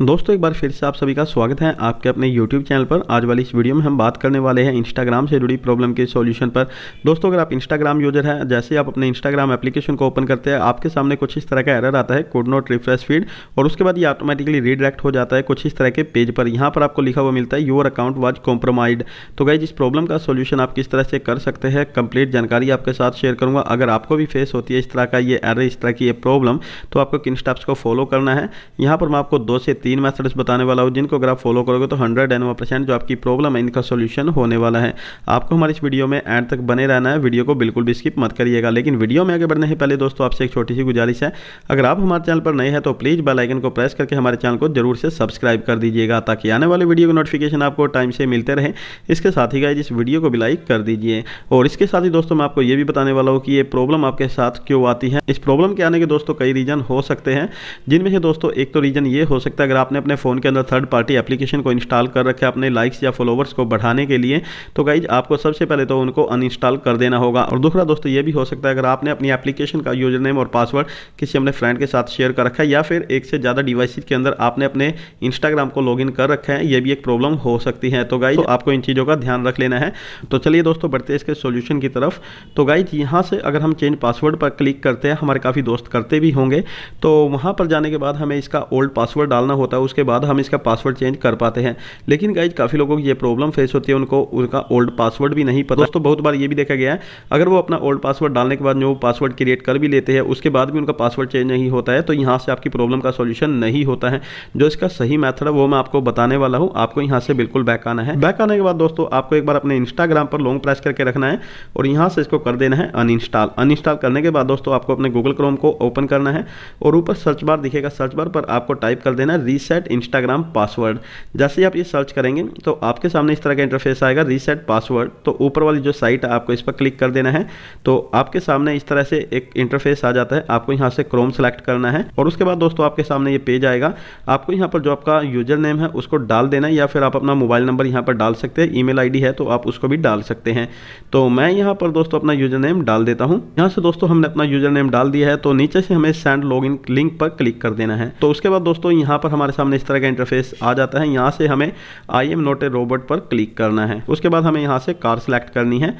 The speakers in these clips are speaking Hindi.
दोस्तों एक बार फिर से आप सभी का स्वागत है आपके अपने YouTube चैनल पर आज वाली इस वीडियो में हम बात करने वाले हैं Instagram से जुड़ी प्रॉब्लम के सॉल्यूशन पर दोस्तों अगर आप Instagram यूजर हैं जैसे आप अपने Instagram एप्लीकेशन को ओपन करते हैं आपके सामने कुछ इस तरह का एरर आता है कोड नोट रिफ्रेश फीड और उसके बाद ये ऑटोमेटिकली रिडायरेक्ट हो जाता है कुछ इस तरह के पेज पर यहाँ पर आपको लिखा हुआ मिलता है योर अकाउंट वॉज कॉम्प्रोमाइड तो गाइज इस प्रॉब्लम का सोल्यूशन आप किस तरह से कर सकते हैं कंप्लीट जानकारी आपके साथ शेयर करूंगा अगर आपको भी फेस होती है इस तरह का ये एरर इस तरह की ये प्रॉब्लम तो आपको किन स्टेप्स को फॉलो करना है यहाँ पर मैं आपको दो से तीन मैथड्स बताने वाला हूँ जिनको अगर आप फॉलो करोगे तो हंड्रेड एंड परसेंट जो आपकी प्रॉब्लम है इनका सोल्यूशन होने वाला है आपको हमारे इस वीडियो में एंड तक बने रहना है वीडियो को बिल्कुल भी स्किप मत करिएगा लेकिन वीडियो में आगे बढ़ने से पहले दोस्तों आपसे एक छोटी सी गुजारिश है अगर आप हमारे चैनल पर नए हैं तो प्लीज़ बेलाइकन को प्रेस करके हमारे चैनल को जरूर से सब्सक्राइब कर दीजिएगा ताकि आने वाले वीडियो के नोटिफिकेशन आपको टाइम से मिलते रहे इसके साथ ही गाइज इस वीडियो को भी लाइक कर दीजिए और इसके साथ ही दोस्तों मैं आपको ये भी बताने वाला हूँ कि ये प्रॉब्लम आपके साथ क्यों आती है इस प्रॉब्लम के आने के दोस्तों कई रीज़न हो सकते हैं जिनमें से दोस्तों एक तो रीज़न ये हो सकता है अगर आपने अपने फ़ोन के अंदर थर्ड पार्टी एप्लीकेशन को इंस्टॉल कर रखे अपने लाइक्स या फॉलोवर्स को बढ़ाने के लिए तो गाइज आपको सबसे पहले तो उनको अनइंस्टॉल कर देना होगा और दूसरा दोस्तों ये भी हो सकता है अगर आपने अपनी एप्लीकेशन का यूजर नेम और पासवर्ड किसी अपने फ्रेंड के साथ शेयर कर रखा है या फिर एक से ज़्यादा डिवाइस के अंदर आपने अपने इंस्टाग्राम को लॉग कर रखा है ये भी एक प्रॉब्लम हो सकती है तो गाइज आपको इन चीज़ों का ध्यान रख लेना है तो चलिए दोस्तों बढ़ते इसके सोल्यूशन की तरफ तो गाइज यहाँ से अगर हम चेंज पासवर्ड पर क्लिक करते हैं हमारे काफ़ी दोस्त करते भी होंगे तो वहाँ पर जाने के बाद हमें इसका ओल्ड पासवर्ड डालना होता होता है उसके बाद हम इसका पासवर्ड चेंज कर पाते हैं लेकिन गाइज काफ़ी लोगों की ये प्रॉब्लम फेस होती है उनको उनका ओल्ड पासवर्ड भी नहीं पता दोस्तों बहुत बार ये भी देखा गया है अगर वो अपना ओल्ड पासवर्ड डालने के बाद जो पासवर्ड क्रिएट कर भी लेते हैं उसके बाद भी उनका पासवर्ड चेंज नहीं होता है तो यहाँ से आपकी प्रॉब्लम का सोल्यूशन नहीं होता है जो इसका सही मैथड है वो मैं आपको बताने वाला हूँ आपको यहाँ से बिल्कुल बैक आना है बैक आने के बाद दोस्तों आपको एक बार अपने इंस्टाग्राम पर लॉन्ग प्रेस करके रखना है और यहाँ से इसको कर देना है अनइंस्टॉल अनइंस्टॉल करने के बाद दोस्तों आपको अपने गूगल क्रोम को ओपन करना है और ऊपर सर्च बार दिखेगा सर्च बार पर आपको टाइप कर देना है रीसेट इंस्टाग्राम पासवर्ड जैसे ही आप ये सर्च करेंगे तो आपके सामने इस तरह का इंटरफेस आएगा रीसेट पासवर्ड तो ऊपर वाली जो साइट है आपको इस पर क्लिक कर देना है तो आपके सामने इस तरह से एक इंटरफेस आ जाता है आपको यहाँ से क्रोम सेलेक्ट करना है और उसके बाद दोस्तों आपके सामने ये पेज आएगा आपको यहाँ पर जो आपका यूजर नेम है उसको डाल देना है या फिर आप अपना मोबाइल नंबर यहाँ पर डाल सकते हैं ई मेल है तो आप उसको भी डाल सकते हैं तो मैं यहाँ पर दोस्तों अपना यूजर नेम डाल देता हूँ यहाँ से दोस्तों हमने अपना यूजर नेम डाल दिया है तो नीचे से हमें सेंड लॉग लिंक पर क्लिक कर देना है तो उसके बाद दोस्तों यहाँ पर हमारे हमारे सामने इस तरह का इंटरफेस आ जाता है यहाँ से हमें I am not a robot पर क्लिक करना है उसके बाद हमें यहाँ से कार सेलेक्ट करनी है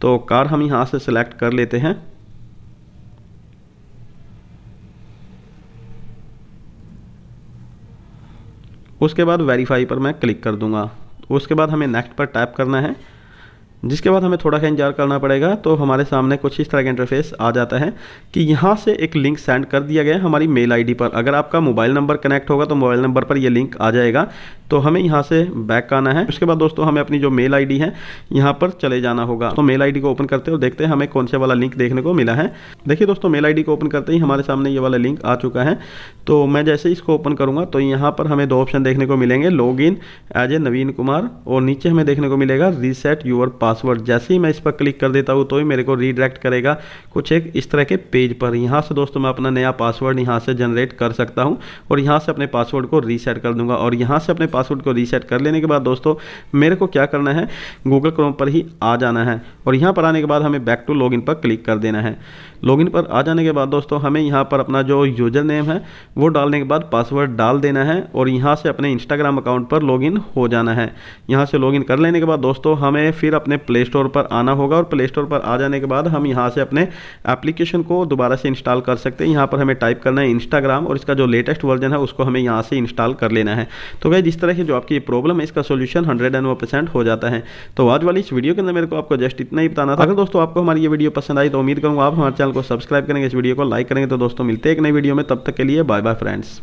तो कार हम यहाँ से सिलेक्ट कर लेते हैं उसके बाद वेरीफाई पर मैं क्लिक कर दूंगा उसके बाद हमें नेक्स्ट पर टैप करना है जिसके बाद हमें थोड़ा सा इंतजार करना पड़ेगा तो हमारे सामने कुछ इस तरह का इंटरफेस आ जाता है कि यहाँ से एक लिंक सेंड कर दिया गया है हमारी मेल आईडी पर अगर आपका मोबाइल नंबर कनेक्ट होगा तो मोबाइल नंबर पर यह लिंक आ जाएगा तो हमें यहाँ से बैक आना है उसके बाद दोस्तों हमें अपनी जो मेल आईडी है यहाँ पर चले जाना होगा तो मेल आईडी को ओपन करते हो देखते हैं हमें कौन से वाला लिंक देखने को मिला है देखिए दोस्तों मेल आईडी को ओपन करते ही हमारे सामने ये वाला लिंक आ चुका है तो मैं जैसे इसको ओपन करूँगा तो यहाँ पर हमें दो ऑप्शन देखने को मिलेंगे log in as a Naveen Kumar और नीचे हमें देखने को मिलेगा रीसेट यूर पासवर्ड जैसे ही मैं इस पर क्लिक कर देता हूँ तो ही मेरे को रीडायरेक्ट करेगा कुछ एक इस तरह के पेज पर यहाँ से दोस्तों मैं अपना नया पासवर्ड यहाँ से जनरेट कर सकता हूँ और यहाँ से अपने पासवर्ड को रीसेट कर दूंगा और यहाँ से अपने पासवर्ड को रीसेट कर लेने के बाद दोस्तों मेरे को क्या करना है गूगल क्रोम पर ही आ जाना है और यहाँ पर आने के बाद हमें बैक टू लॉगिन पर क्लिक कर देना है लॉगिन पर आ जाने के बाद दोस्तों हमें यहाँ पर अपना जो यूजर नेम है वो डालने के बाद पासवर्ड डाल देना है और यहाँ से अपने इंस्टाग्राम अकाउंट पर लॉगिन हो जाना है यहाँ से लॉगिन कर लेने के बाद दोस्तों हमें फिर अपने प्ले स्टोर पर आना होगा और प्ले स्टोर पर आ जाने के बाद हम यहाँ से अपने एप्लीकेशन को दोबारा से इंस्टॉल कर सकते हैं यहाँ पर हमें टाइप करना है इंस्टाग्राम और इसका जो लेटेस्ट वर्जन है उसको हमें यहाँ से इंस्टॉल कर लेना है तो भाई जिस तरह तरह की जो आपकी प्रॉब्लम है इसका सोल्यूशन हंड्रेड एंड परसेंट हो जाता है तो आज वाली इस वीडियो के अंदर मेरे को आपको जस्ट इतना ही बताना था अगर दोस्तों आपको हमारी ये वीडियो पसंद आई तो उम्मीद करूँगा आप हमारे चैनल को सब्सक्राइब करेंगे इस वीडियो को लाइक करेंगे तो दोस्तों मिलते हैं एक नई वीडियो में तब तक के लिए बाय बाय फ्रेंड्स